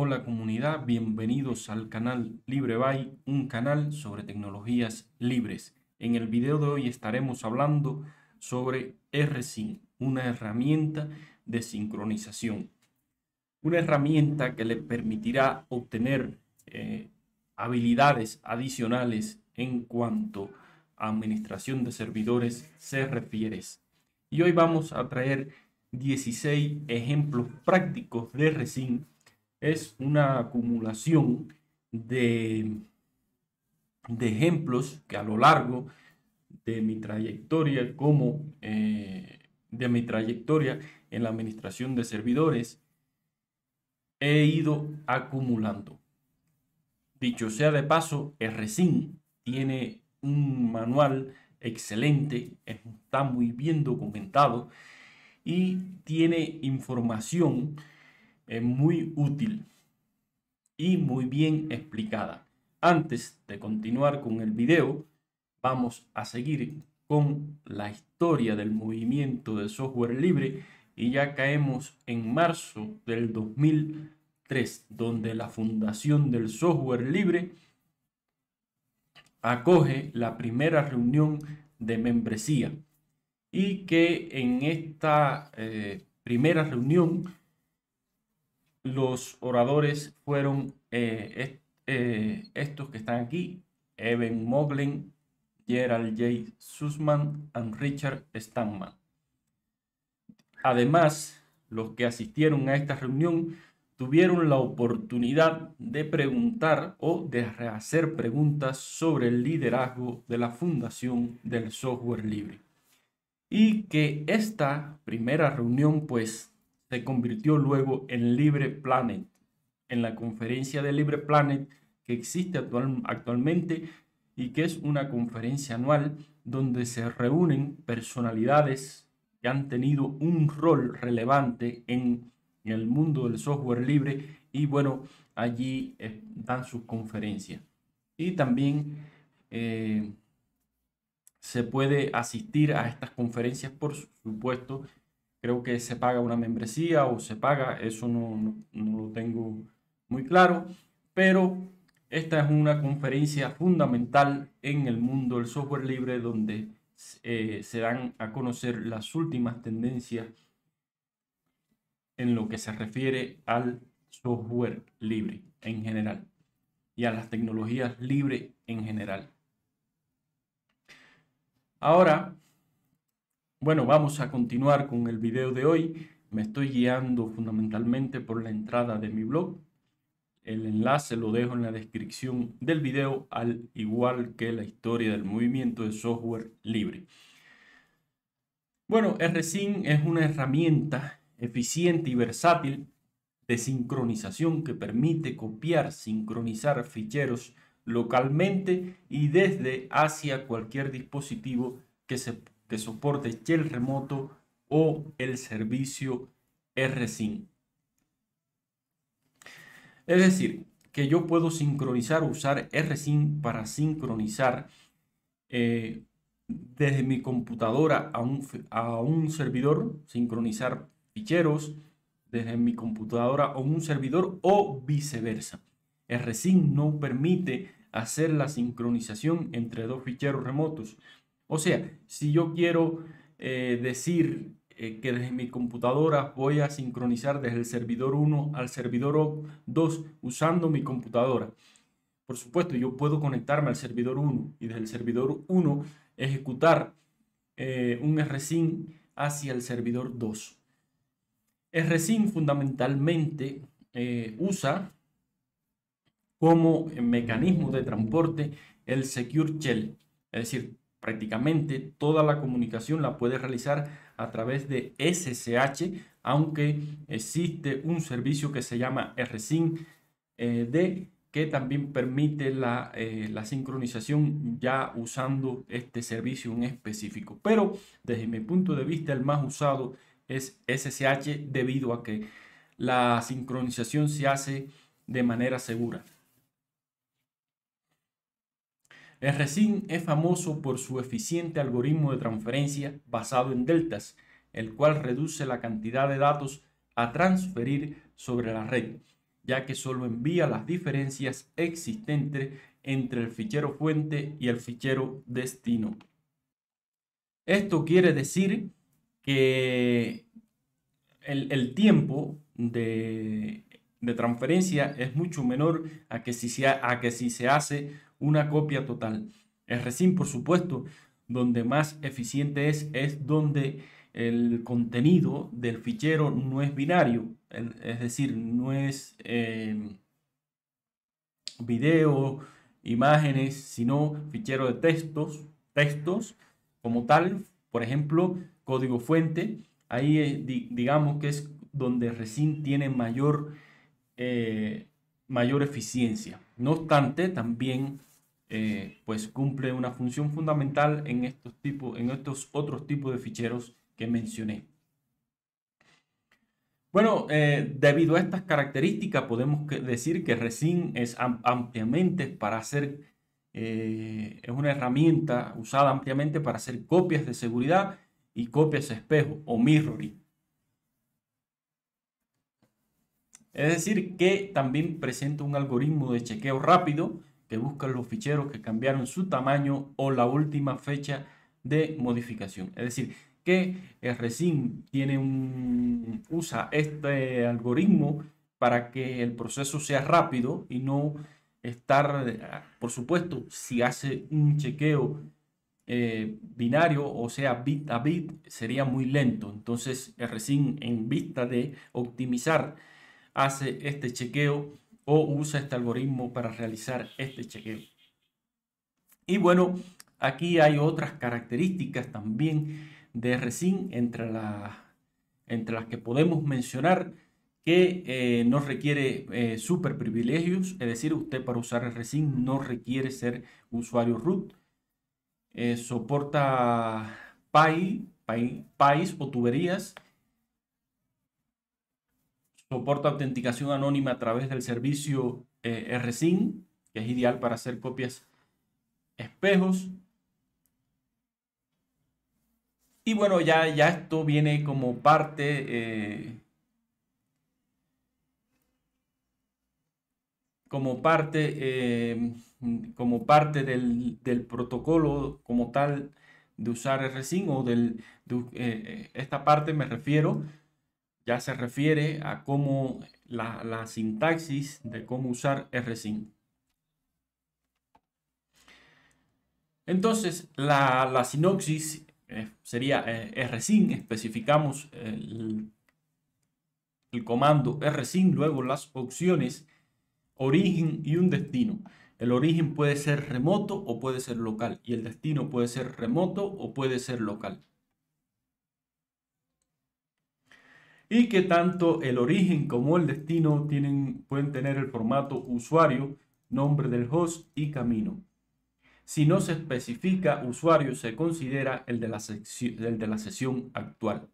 Hola comunidad, bienvenidos al canal LibreBay, un canal sobre tecnologías libres. En el video de hoy estaremos hablando sobre RSync, una herramienta de sincronización. Una herramienta que le permitirá obtener eh, habilidades adicionales en cuanto a administración de servidores se refiere. Y hoy vamos a traer 16 ejemplos prácticos de RSync es una acumulación de, de ejemplos que a lo largo de mi trayectoria como eh, de mi trayectoria en la administración de servidores he ido acumulando. Dicho sea de paso, RSIN tiene un manual excelente, está muy bien documentado y tiene información es muy útil y muy bien explicada. Antes de continuar con el video, vamos a seguir con la historia del movimiento de software libre y ya caemos en marzo del 2003, donde la Fundación del Software Libre acoge la primera reunión de membresía y que en esta eh, primera reunión los oradores fueron eh, eh, estos que están aquí, Evan Moglen, Gerald J. Sussman y Richard Stanman. Además, los que asistieron a esta reunión tuvieron la oportunidad de preguntar o de rehacer preguntas sobre el liderazgo de la Fundación del Software Libre. Y que esta primera reunión pues se convirtió luego en Libre Planet. En la conferencia de Libre Planet que existe actualmente y que es una conferencia anual donde se reúnen personalidades que han tenido un rol relevante en, el mundo del software libre y bueno, allí eh, dan sus conferencias. Y también eh, se puede asistir a estas conferencias, por supuesto, creo que se paga una membresía o se paga, eso no, lo tengo muy claro, pero esta es una conferencia fundamental en el mundo del software libre donde eh, se dan a conocer las últimas tendencias en lo que se refiere al software libre en general y a las tecnologías libres en general. Ahora, bueno, vamos a continuar con el video de hoy. Me estoy guiando fundamentalmente por la entrada de mi blog. El enlace lo dejo en la descripción del video, al igual que la historia del movimiento de software libre. Bueno, RSync es una herramienta eficiente y versátil de sincronización que permite copiar, sincronizar ficheros localmente y desde hacia cualquier dispositivo que se de soporte Shell remoto o el servicio RSync. Es decir, que yo puedo sincronizar o usar RSync para sincronizar eh, desde mi computadora a un, servidor, sincronizar ficheros desde mi computadora o un servidor o viceversa. RSync no permite hacer la sincronización entre dos ficheros remotos o sea, si yo quiero eh, decir eh, que desde mi computadora voy a sincronizar desde el servidor 1 al servidor 2 usando mi computadora, por supuesto, yo puedo conectarme al servidor 1 y desde el servidor 1 ejecutar eh, un RSync hacia el servidor 2. RSync fundamentalmente usa como mecanismo de transporte el Secure Shell, es decir, Prácticamente toda la comunicación la puede realizar a través de SSH, aunque existe un servicio que se llama RSync eh, que también permite la, eh, la, sincronización ya usando este servicio en específico. Pero desde mi punto de vista el más usado es SSH debido a que la sincronización se hace de manera segura. El Resin es famoso por su eficiente algoritmo de transferencia basado en deltas, el cual reduce la cantidad de datos a transferir sobre la red, ya que solo envía las diferencias existentes entre el fichero fuente y el fichero destino. Esto quiere decir que el, tiempo de, transferencia es mucho menor a que si a que si se hace una copia total. El resin, por supuesto, donde más eficiente es, es donde el contenido del fichero no es binario, es decir, no es em, video, imágenes, sino fichero de textos, textos como tal, por ejemplo, código fuente, ahí eh, digamos que es donde Resin tiene mayor, eh, mayor eficiencia. No obstante, también eh, pues cumple una función fundamental en estos, tipos, en estos otros tipos de ficheros que mencioné. Bueno, eh, debido a estas características podemos decir que Resin es ampliamente para hacer, eh, es una herramienta usada ampliamente para hacer copias de seguridad y copias espejo o mirroring. Es decir, que también presenta un algoritmo de chequeo rápido que buscan los ficheros que cambiaron su tamaño o la última fecha de modificación. Es decir, que Resin tiene un, usa este algoritmo para que el proceso sea rápido y no estar, por supuesto, si hace un chequeo eh, binario, o sea, bit a bit, sería muy lento. Entonces, Resin en vista de optimizar, hace este chequeo o usa este algoritmo para realizar este chequeo. Y bueno, aquí hay otras características también de Resin entre, entre las que podemos mencionar que eh, no requiere eh, super privilegios, es decir, usted para usar Resin no requiere ser usuario root. Eh, soporta PAI, o tuberías soporta autenticación anónima a través del servicio eh, RSIN que es ideal para hacer copias espejos. Y bueno, ya, ya esto viene como parte... Eh, como parte, eh, como parte del, protocolo como tal de usar RSync o del, de, esta parte me refiero ya se refiere a cómo la, sintaxis de cómo usar rsync. Entonces, la, la sinopsis eh, sería eh, rsync, especificamos el, el comando rsync, luego las opciones, origen y un destino. El origen puede ser remoto o puede ser local y el destino puede ser remoto o puede ser local. y que tanto el origen como el destino tienen, pueden tener el formato usuario, nombre del host y camino. Si no se especifica usuario, se considera el de la, sesión actual.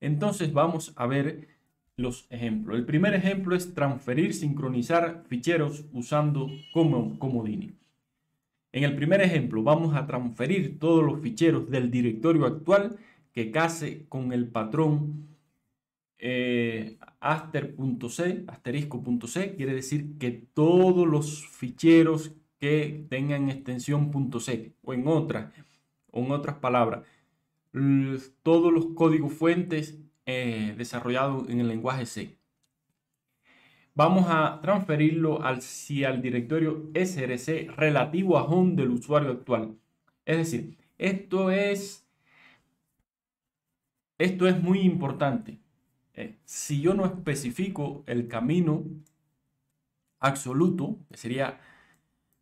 Entonces vamos a ver los ejemplos. El primer ejemplo es transferir, sincronizar ficheros usando Comodini. En el primer ejemplo vamos a transferir todos los ficheros del directorio actual que case con el patrón eh, aster.c, asterisco.c, quiere decir que todos los ficheros que tengan extensión .c o en otras, o en otras palabras, todos los códigos fuentes eh, desarrollados en el lenguaje C. Vamos a transferirlo hacia el directorio src relativo a home del usuario actual. Es decir, esto es, esto es muy importante eh, si yo no especifico el camino absoluto, que sería,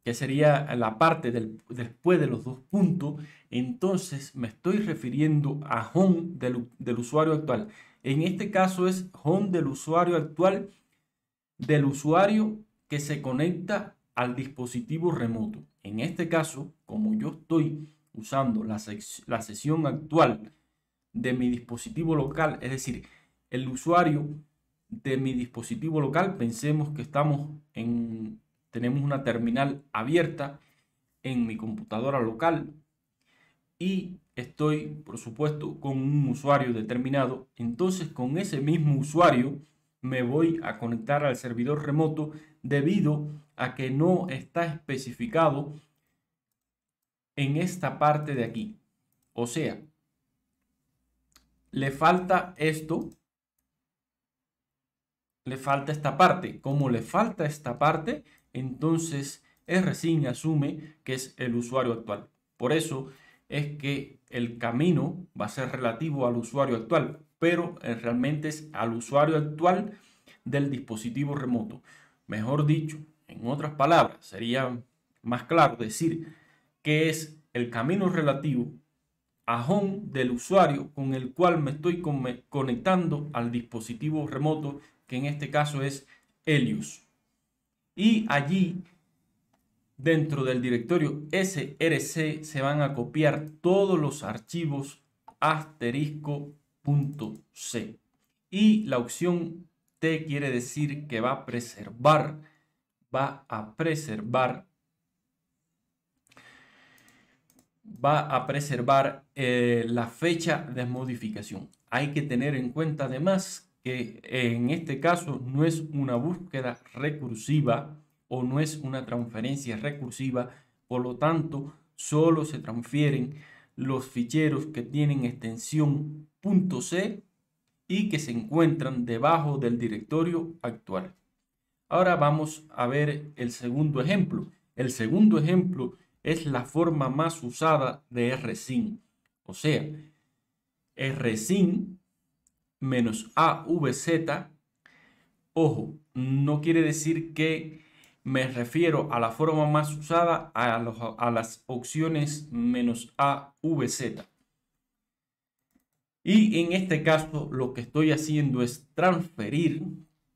que sería la parte del, después de los dos puntos, entonces me estoy refiriendo a home del, usuario actual. En este caso es home del usuario actual del usuario que se conecta al dispositivo remoto. En este caso, como yo estoy usando la, la sesión actual de mi dispositivo local, es decir, el usuario de mi dispositivo local, pensemos que estamos en, tenemos una terminal abierta en mi computadora local y estoy, por supuesto, con un usuario determinado, entonces con ese mismo usuario me voy a conectar al servidor remoto debido a que no está especificado en esta parte de aquí. O sea, le falta esto le falta esta parte. Como le falta esta parte, entonces RSync asume que es el usuario actual. Por eso es que el camino va a ser relativo al usuario actual, pero eh, realmente es al usuario actual del dispositivo remoto. Mejor dicho, en otras palabras, sería más claro decir que es el camino relativo a home del usuario con el cual me estoy conectando al dispositivo remoto que en este caso es Helios. Y allí, dentro del directorio src, se van a copiar todos los archivos asterisco.c. Y la opción T quiere decir que va a preservar, va a preservar, va a preservar eh, la fecha de modificación. Hay que tener en cuenta además que eh, en este caso no es una búsqueda recursiva o no es una transferencia recursiva, por lo tanto, solo se transfieren los ficheros que tienen extensión .c y que se encuentran debajo del directorio actual. Ahora vamos a ver el segundo ejemplo. El segundo ejemplo es la forma más usada de rsync O sea, rsync menos AVZ. Ojo, no quiere decir que me refiero a la forma más usada, a, las opciones menos AVZ. Y en este caso lo que estoy haciendo es transferir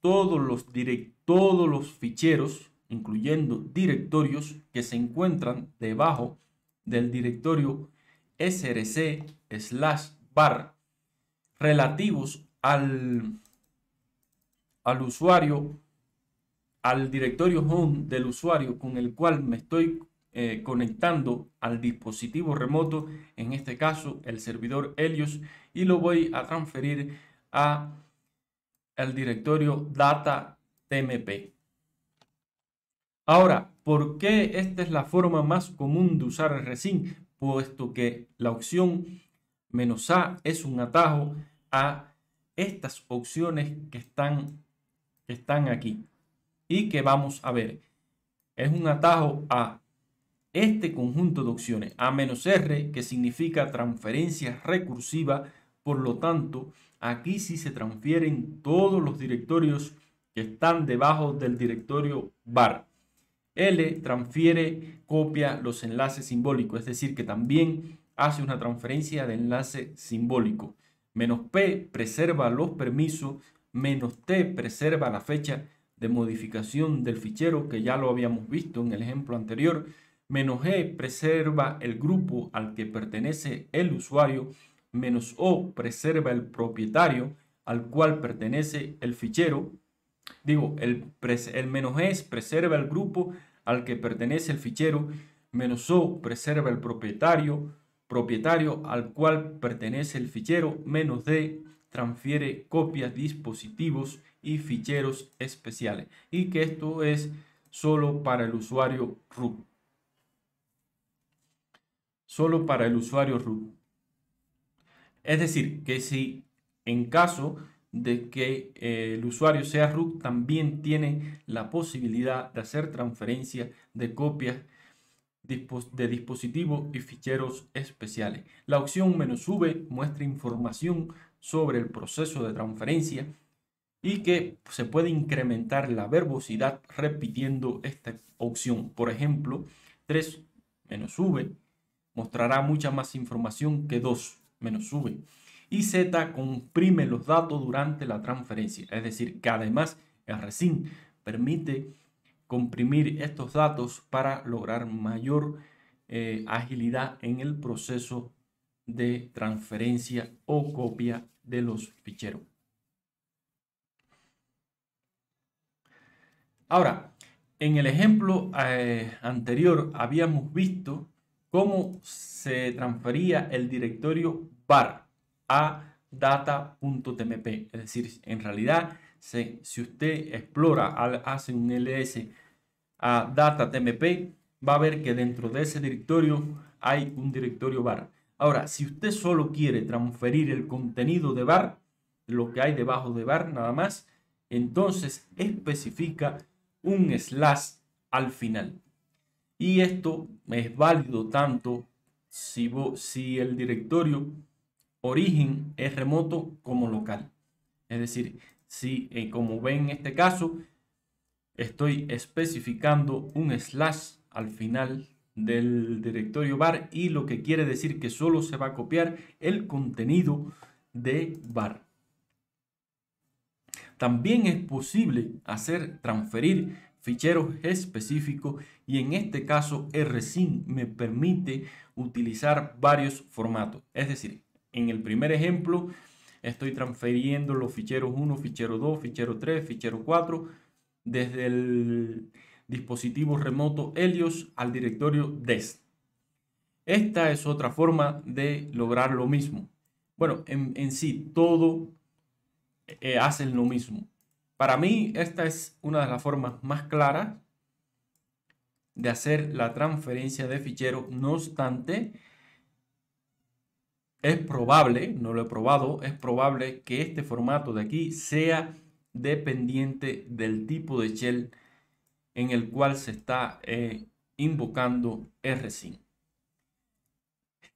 todos los, todos los ficheros, incluyendo directorios que se encuentran debajo del directorio src slash bar relativos al, al usuario, al directorio home del usuario con el cual me estoy eh, conectando al dispositivo remoto, en este caso el servidor Helios, y lo voy a transferir a el directorio data tmp. Ahora, ¿por qué esta es la forma más común de usar el Resin? Puesto que la opción menos A es un atajo a estas opciones que están, están aquí y que vamos a ver. Es un atajo a este conjunto de opciones, A menos R, que significa transferencia recursiva, por lo tanto, aquí sí se transfieren todos los directorios que están debajo del directorio bar. L transfiere, copia los enlaces simbólicos, es decir, que también hace una transferencia de enlace simbólico. Menos P preserva los permisos, menos T preserva la fecha de modificación del fichero, que ya lo habíamos visto en el ejemplo anterior. Menos G preserva el grupo al que pertenece el usuario. Menos O preserva el propietario al cual pertenece el fichero. Digo, el, menos G preserva el grupo al que pertenece el fichero. Menos O preserva el propietario propietario al cual pertenece el fichero menos D transfiere copias, dispositivos y ficheros especiales y que esto es solo para el usuario root. Solo para el usuario root. Es decir, que si en caso de que eh, el usuario sea root, también tiene la posibilidad de hacer transferencia de copias de dispositivos y ficheros especiales. La opción menos "-V muestra información sobre el proceso de transferencia y que se puede incrementar la verbosidad repitiendo esta opción. Por ejemplo, 3-V mostrará mucha más información que 2-V. Y Z comprime los datos durante la transferencia. Es decir, que además el permite comprimir estos datos para lograr mayor eh, agilidad en el proceso de transferencia o copia de los ficheros. Ahora, en el ejemplo eh, anterior habíamos visto cómo se transfería el directorio bar a data.tmp. Es decir, en realidad si, usted explora, hace un ls a data tmp va a ver que dentro de ese directorio hay un directorio bar. Ahora, si usted solo quiere transferir el contenido de bar, lo que hay debajo de bar, nada más, entonces especifica un slash al final. Y esto es válido tanto si, si el directorio origen es remoto como local. Es decir, Sí, eh, como ven en este caso, estoy especificando un slash al final del directorio bar y lo que quiere decir que solo se va a copiar el contenido de bar. También es posible hacer transferir ficheros específicos y en este caso RSync me permite utilizar varios formatos. Es decir, en el primer ejemplo estoy transfiriendo los ficheros 1, fichero 2, fichero 3, fichero 4 desde el dispositivo remoto Helios al directorio DES. Esta es otra forma de lograr lo mismo. Bueno, en, sí, todo eh, hacen lo mismo. Para mí, esta es una de las formas más claras de hacer la transferencia de fichero. No obstante, es probable, no lo he probado, es probable que este formato de aquí sea dependiente del tipo de shell en el cual se está eh, invocando rsync.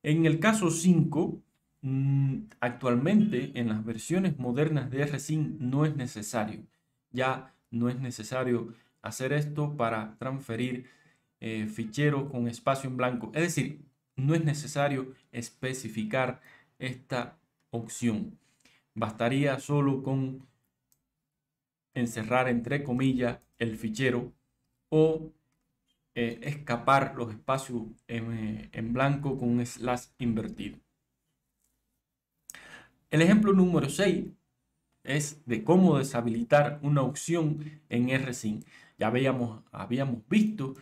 En el caso 5, mm, actualmente en las versiones modernas de rsync no es necesario. Ya no es necesario hacer esto para transferir fichero eh, ficheros con espacio en blanco. Es decir, no es necesario especificar esta opción. Bastaría solo con encerrar entre comillas el fichero o eh, escapar los espacios eh, en, blanco con un slash invertido. El ejemplo número 6 es de cómo deshabilitar una opción en RSync. Ya habíamos, habíamos visto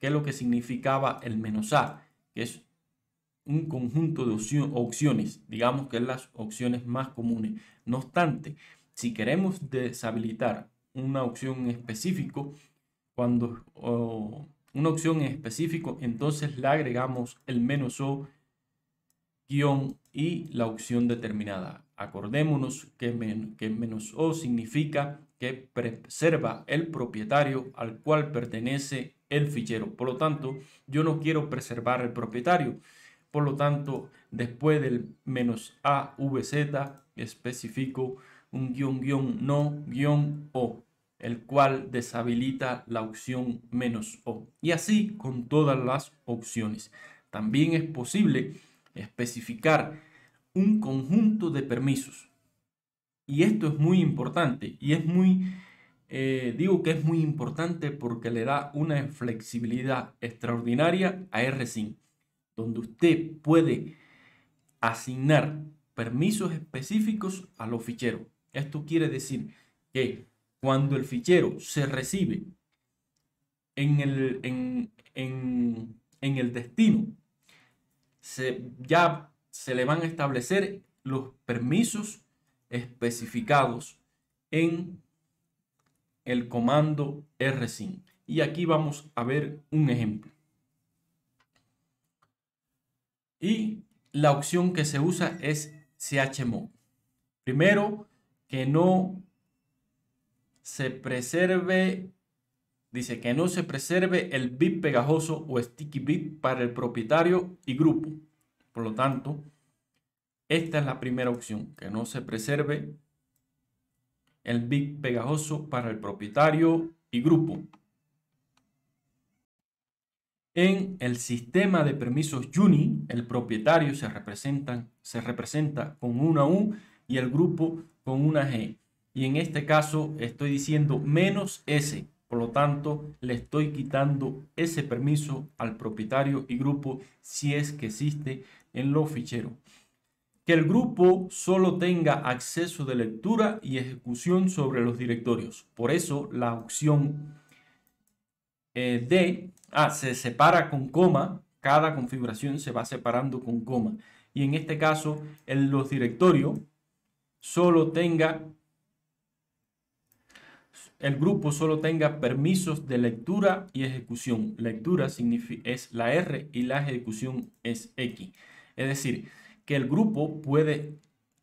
qué es lo que significaba el menos A, que es un conjunto de opciones, digamos que las opciones más comunes. No obstante, si queremos deshabilitar una opción en específico, cuando una opción en específico, entonces le agregamos el menos o guión y la opción determinada. Acordémonos que, que menos o significa que preserva el propietario al cual pertenece el fichero. Por lo tanto, yo no quiero preservar el propietario, por lo tanto, después del menos AVZ especifico un guión guión no guión O, el cual deshabilita la opción menos O. Y así con todas las opciones. También es posible especificar un conjunto de permisos. Y esto es muy importante y es muy, eh, digo que es muy importante porque le da una flexibilidad extraordinaria a r donde usted puede asignar permisos específicos a los ficheros. Esto quiere decir que cuando el fichero se recibe en el, en, el destino, ya se le van a establecer los permisos especificados en el comando rsync. Y aquí vamos a ver un ejemplo. Y la opción que se usa es chmod. Primero, que no se preserve, dice que no se preserve el bit pegajoso o sticky bit para el propietario y grupo. Por lo tanto, esta es la primera opción, que no se preserve el bit pegajoso para el propietario y grupo. En el sistema de permisos Juni, el propietario se, representa con una U y el grupo con una G. Y en este caso estoy diciendo menos S. Por lo tanto, le estoy quitando ese permiso al propietario y grupo si es que existe en los ficheros. Que el grupo solo tenga acceso de lectura y ejecución sobre los directorios. Por eso la opción eh, D Ah, se separa con coma, cada configuración se va separando con coma. Y en este caso, en los directorios solo tenga, el grupo solo tenga permisos de lectura y ejecución. Lectura es la R y la ejecución es X. Es decir, que el grupo puede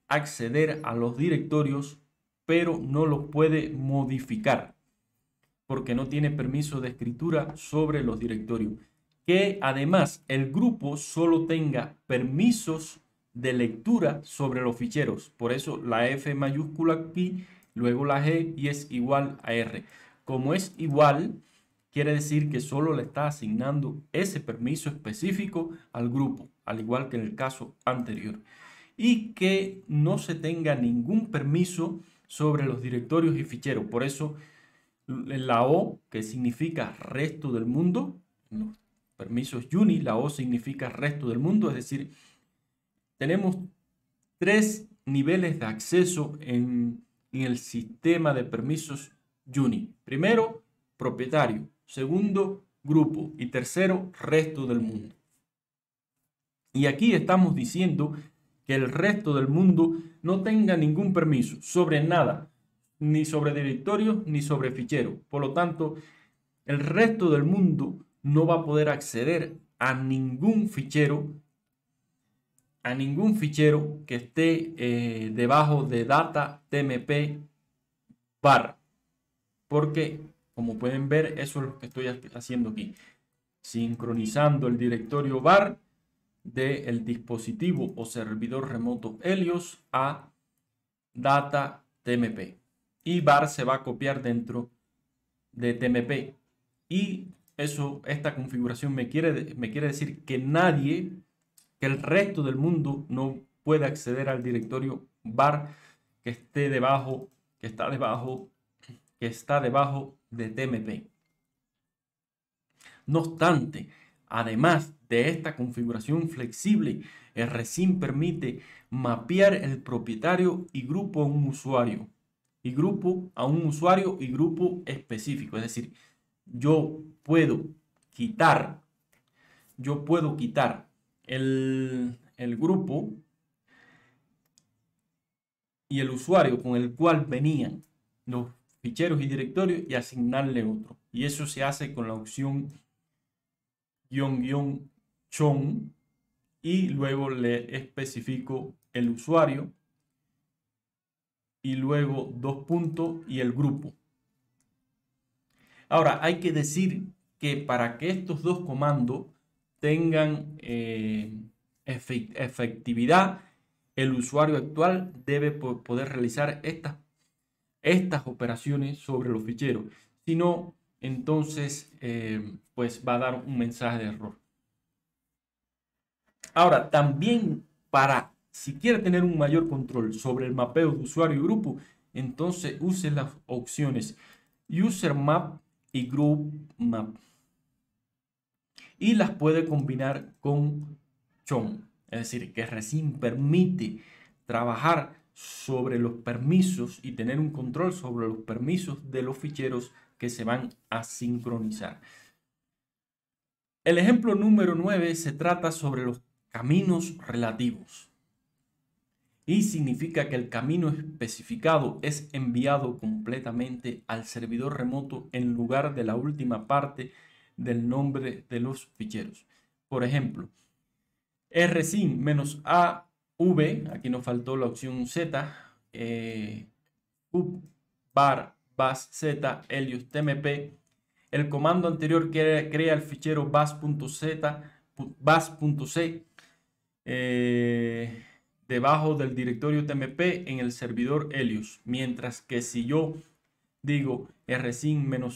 acceder a los directorios, pero no los puede modificar porque no tiene permiso de escritura sobre los directorios. Que además el grupo solo tenga permisos de lectura sobre los ficheros. Por eso la F mayúscula aquí, luego la G y es igual a R. Como es igual, quiere decir que solo le está asignando ese permiso específico al grupo, al igual que en el caso anterior. Y que no se tenga ningún permiso sobre los directorios y ficheros. Por eso la O, que significa resto del mundo, permisos UNI la O significa resto del mundo, es decir, tenemos tres niveles de acceso en, el sistema de permisos UNI Primero, propietario. Segundo, grupo. Y tercero, resto del mundo. Y aquí estamos diciendo que el resto del mundo no tenga ningún permiso sobre nada ni sobre directorio, ni sobre fichero. Por lo tanto, el resto del mundo no va a poder acceder a ningún fichero, a ningún fichero que esté eh, debajo de data tmp bar. Porque, como pueden ver, eso es lo que estoy haciendo aquí. Sincronizando el directorio bar del dispositivo o servidor remoto Helios a data tmp y bar se va a copiar dentro de tmp. Y eso, esta configuración me quiere, me quiere decir que nadie, que el resto del mundo no puede acceder al directorio bar que esté debajo, que está debajo, que está debajo de tmp. No obstante, además de esta configuración flexible, el Resim permite mapear el propietario y grupo a un usuario y grupo a un usuario y grupo específico. Es decir, yo puedo quitar, yo puedo quitar el, el grupo y el usuario con el cual venían los ficheros y directorios y asignarle otro. Y eso se hace con la opción guión guión chon y luego le especifico el usuario y luego dos puntos y el grupo. Ahora, hay que decir que para que estos dos comandos tengan eh, efectividad, el usuario actual debe poder realizar estas, estas operaciones sobre los ficheros. Si no, entonces eh, pues va a dar un mensaje de error. Ahora, también para si quiere tener un mayor control sobre el mapeo de usuario y grupo, entonces use las opciones User Map y Group Map. Y las puede combinar con Chom. Es decir, que recién permite trabajar sobre los permisos y tener un control sobre los permisos de los ficheros que se van a sincronizar. El ejemplo número 9 se trata sobre los caminos relativos y significa que el camino especificado es enviado completamente al servidor remoto en lugar de la última parte del nombre de los ficheros. Por ejemplo, rsin-av, aquí nos faltó la opción z, eh, bar bas z tmp. El comando anterior que crea el fichero bas.z, bas.c. Eh, debajo del directorio TMP en el servidor Helios. Mientras que si yo digo rsin-a-vr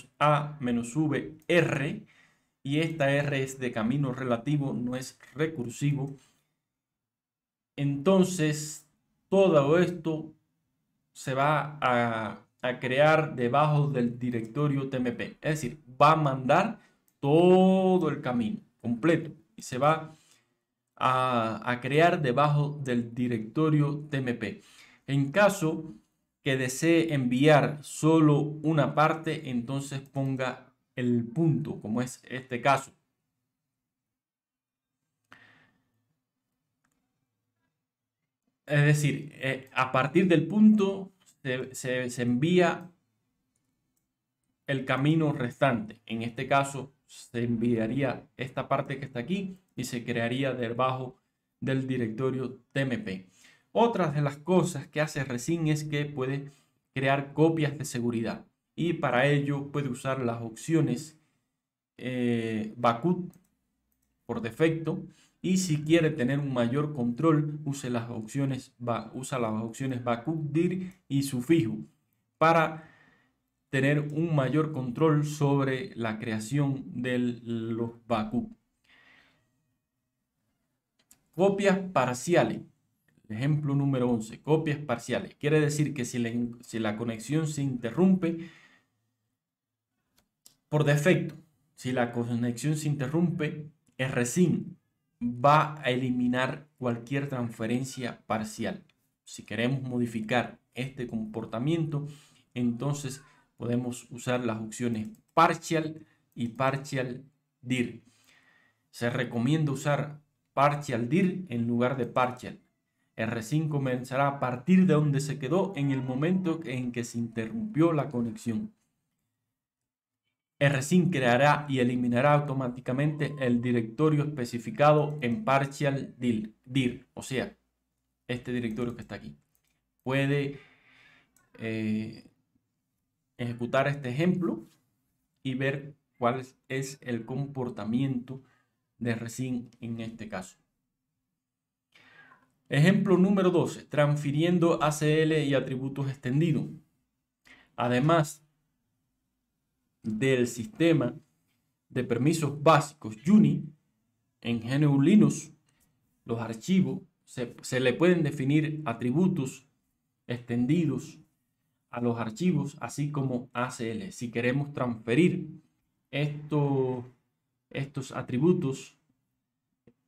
y esta r es de camino relativo, no es recursivo, entonces todo esto se va a, a crear debajo del directorio TMP. Es decir, va a mandar todo el camino completo y se va a a, crear debajo del directorio TMP. En caso que desee enviar solo una parte, entonces ponga el punto, como es este caso. Es decir, eh, a partir del punto se, envía el camino restante. En este caso, se enviaría esta parte que está aquí y se crearía debajo del directorio TMP. Otras de las cosas que hace Resin es que puede crear copias de seguridad y para ello puede usar las opciones eh, Bakut por defecto y si quiere tener un mayor control use las opciones, usa las opciones Bakut dir y sufijo para tener un mayor control sobre la creación de los Bakut. Copias parciales. Ejemplo número 11. Copias parciales. Quiere decir que si, la conexión se interrumpe por defecto, si la conexión se interrumpe, Rsync va a eliminar cualquier transferencia parcial. Si queremos modificar este comportamiento, entonces podemos usar las opciones partial y partial dir. Se recomienda usar partial dir en lugar de partial. R5 comenzará a partir de donde se quedó en el momento en que se interrumpió la conexión. R5 creará y eliminará automáticamente el directorio especificado en partial dir, dir o sea, este directorio que está aquí. Puede eh, ejecutar este ejemplo y ver cuál es el comportamiento de resin en este caso. Ejemplo número 12. Transfiriendo ACL y atributos extendidos. Además del sistema de permisos básicos Unix en GNU Linux, los archivos se, se le pueden definir atributos extendidos a los archivos, así como ACL. Si queremos transferir estos estos atributos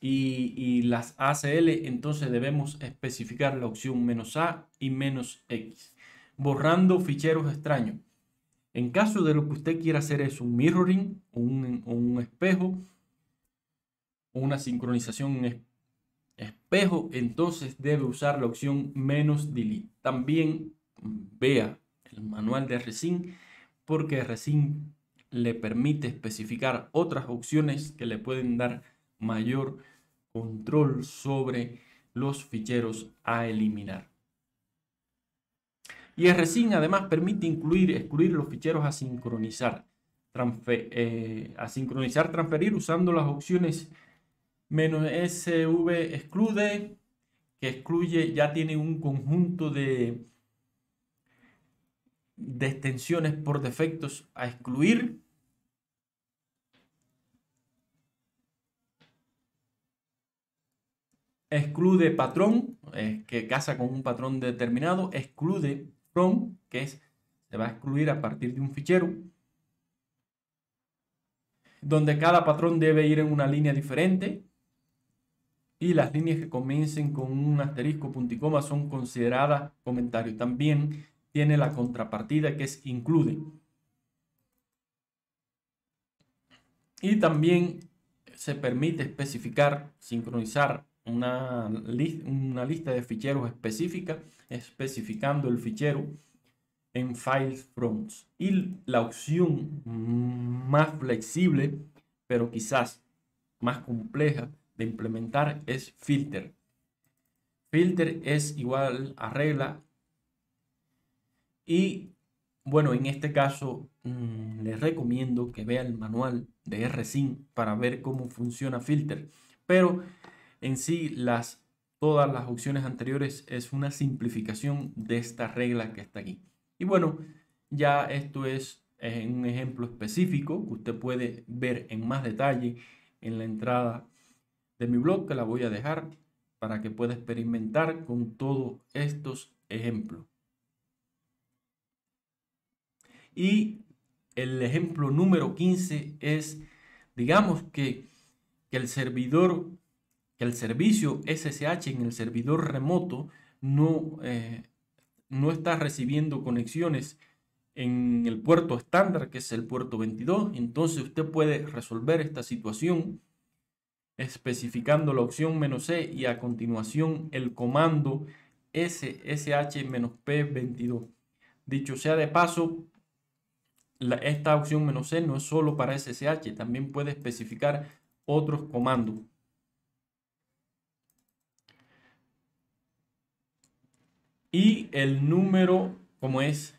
y, las ACL, entonces debemos especificar la opción menos "-a", y menos "-x", borrando ficheros extraños. En caso de lo que usted quiera hacer es un mirroring, un, un espejo, una sincronización espejo, entonces debe usar la opción menos "-delete". También vea el manual de Resin, porque Resin le permite especificar otras opciones que le pueden dar mayor control sobre los ficheros a eliminar. Y RSync además permite incluir, excluir los ficheros a sincronizar, eh, a sincronizar, transferir usando las opciones menos "-sv exclude", que excluye, ya tiene un conjunto de, de extensiones por defectos a excluir exclude patrón, que casa con un patrón determinado, exclude from, que es, se va a excluir a partir de un fichero, donde cada patrón debe ir en una línea diferente y las líneas que comiencen con un asterisco punticoma son consideradas comentarios. También tiene la contrapartida que es include. Y también se permite especificar, sincronizar una, lista de ficheros específica, especificando el fichero en files Fronts. Y la opción más flexible, pero quizás más compleja de implementar es Filter. Filter es igual a regla. Y bueno, en este caso mm, les recomiendo que vean el manual de RSync para ver cómo funciona Filter. Pero en sí, las, todas las opciones anteriores es una simplificación de esta regla que está aquí. Y bueno, ya esto es un ejemplo específico que usted puede ver en más detalle en la entrada de mi blog que la voy a dejar para que pueda experimentar con todos estos ejemplos. Y el ejemplo número 15 es, digamos que el servidor el servicio SSH en el servidor remoto no, eh, no está recibiendo conexiones en el puerto estándar, que es el puerto 22. Entonces usted puede resolver esta situación especificando la opción "-c", y a continuación el comando ssh-p22. Dicho sea de paso, esta opción "-c" no es solo para SSH, también puede especificar otros comandos. Y el número, como es?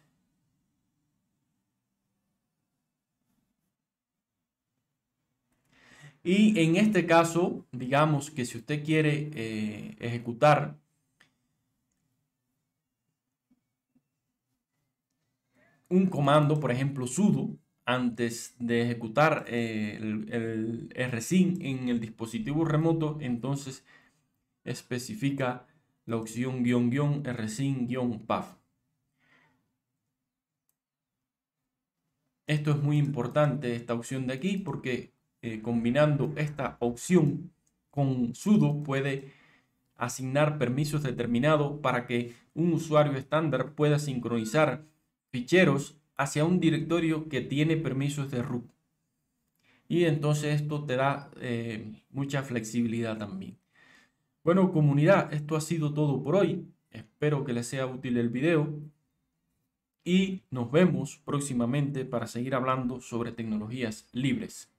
Y en este caso, digamos que si usted quiere eh, ejecutar un comando, por ejemplo, sudo, antes de ejecutar eh, el, el, el, en el dispositivo remoto, entonces especifica la opción logs rsync path Esto es muy importante, esta opción de aquí, porque eh, combinando esta opción con sudo puede asignar permisos determinados para que un usuario estándar pueda sincronizar ficheros hacia un directorio que tiene permisos de root. Y entonces esto te da eh, mucha flexibilidad también. Bueno, comunidad, esto ha sido todo por hoy. Espero que les sea útil el video y nos vemos próximamente para seguir hablando sobre tecnologías libres.